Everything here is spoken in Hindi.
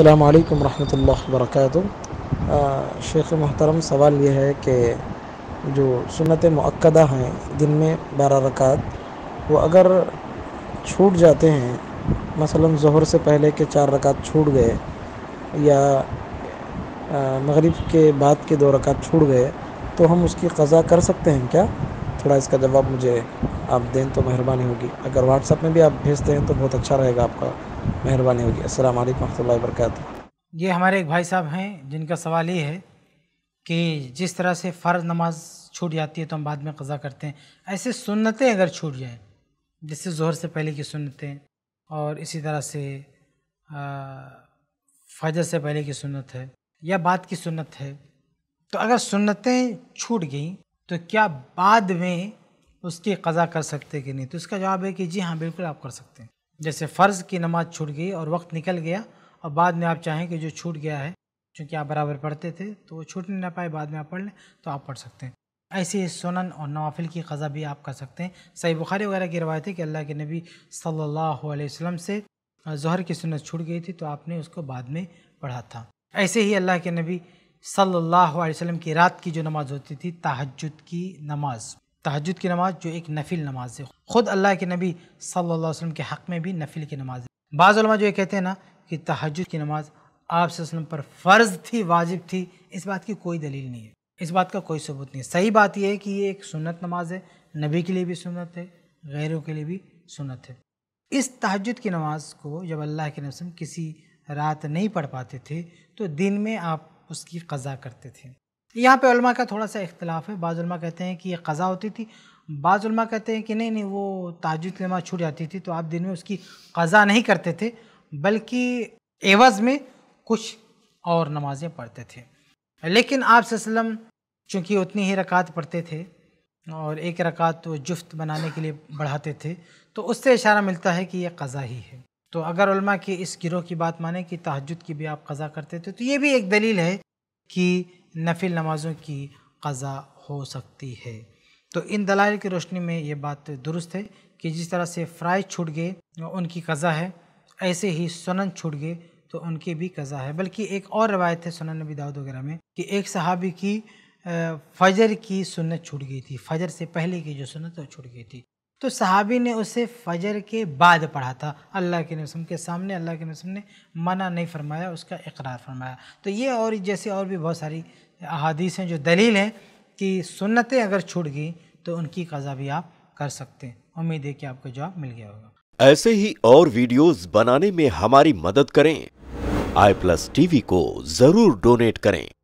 अल्लाम वरहमल वर्क शेख मोहतरम सवाल ये है कि जो सुनत मक्दा हैं दिन में बारह रकात वो अगर छूट जाते हैं मसलन जहर से पहले के चार रकात छूट गए या मगरिब के बाद के दो रकात छूट गए तो हम उसकी कज़ा कर सकते हैं क्या थोड़ा इसका जवाब मुझे आप दें तो मेहरबानी होगी अगर व्हाट्सएप में भी आप भेजते हैं तो बहुत अच्छा रहेगा आपका मेहरबानी होगी असल वरहमल वर्क ये हमारे एक भाई साहब हैं जिनका सवाल ये है कि जिस तरह से फ़र्ज़ नमाज छूट जाती है तो हम बाद में कज़ा करते हैं ऐसे सुन्नतें अगर छूट जाएँ जैसे जहर से पहले की सुन्नतें और इसी तरह से फजर से पहले की सुन्नत है या बाद की सुन्नत है तो अगर सुन्नतें छूट गई तो क्या बाद में उसकी कज़ा कर सकते कि नहीं तो इसका जवाब है कि जी हाँ बिल्कुल आप कर सकते हैं जैसे फ़र्ज़ की नमाज़ छूट गई और वक्त निकल गया और बाद में आप चाहें कि जो छूट गया है चूँकि आप बराबर पढ़ते थे तो वो छूट नहीं ना पाए बाद में आप पढ़ लें तो आप पढ़ सकते हैं ऐसे सुनन और नवाफिल की क़ज़ा भी आप कर सकते हैं सही बुखारी वगैरह की रवायत है कि अल्लाह के नबी सल्लल्लाहु अलैहि वसल्लम से जहर की सुनत छूट गई थी तो आपने उसको बाद में पढ़ा था ऐसे ही अल्लाह के नबी सल्लल्लाहु अलैहि वसल्लम की रात की जो नमाज़ होती थी तहजद की नमाज़ तहजद की नमाज जो एक नफिल नमाज है ख़ुद अल्लाह के नबी सल्लल्लाहु अलैहि वसल्लम के हक़ में भी नफिल की नमाज है बाज़ा जो ये कहते हैं ना कि तहजद की नमाज आप वसल्लम पर फ़र्ज़ थी वाजिब थी इस बात की कोई दलील नहीं है इस बात का कोई सबूत नहीं है सही बात यह है कि ये एक सुनत नमाज है नबी के लिए भी सुनत है गैरों के लिए भी सुनत है इस तहजद की नमाज को जब अल्लाह के नसम किसी रात नहीं पढ़ पाते थे तो दिन में आप उसकी कज़ा करते थे यहाँ पे का थोड़ा सा इख्तलाफ है बाज़ कहते हैं कि ये कज़ा होती थी बाज़ कहते हैं कि नहीं नहीं वो ताजुद नमा छूट जाती थी तो आप दिन में उसकी कज़ा नहीं करते थे बल्कि एवज़ में कुछ और नमाज़ें पढ़ते थे लेकिन आप चूँकि उतनी ही रकात पढ़ते थे और एक रकात तो जुफ्त बनाने के लिए बढ़ाते थे तो उससे इशारा मिलता है कि यह कज़ा ही है तो अगर उलमा की इस गिरोह की बात माने कि तहजद की भी आप कज़ा करते थे तो ये भी एक दलील है कि नफिल नमाज़ों की कज़ा हो सकती है तो इन दलाल की रोशनी में ये बात दुरुस्त है कि जिस तरह से फ़्राइज छूट गए उनकी कज़ा है ऐसे ही सुनन छूट गए तो उनकी भी कज़ा है बल्कि एक और रवायत है सुनन नबी दाऊद वगैरह में कि एक सहाबी की फजर की सुन्नत छूट गई थी फजर से पहले की जो सुन्नत वो छूट गई थी तो सहाबी ने उसे फजर के बाद पढ़ा था अल्लाह के नसम के सामने अल्लाह के नसम ने मना नहीं फरमाया उसका इकरार फरमाया तो ये और जैसे और भी बहुत सारी अहादीस हैं जो दलील हैं कि सुन्नतें अगर छूट गई तो उनकी कज़ा भी आप कर सकते हैं उम्मीद है कि आपको जवाब मिल गया होगा ऐसे ही और वीडियोस बनाने में हमारी मदद करें आई प्लस टीवी को ज़रूर डोनेट करें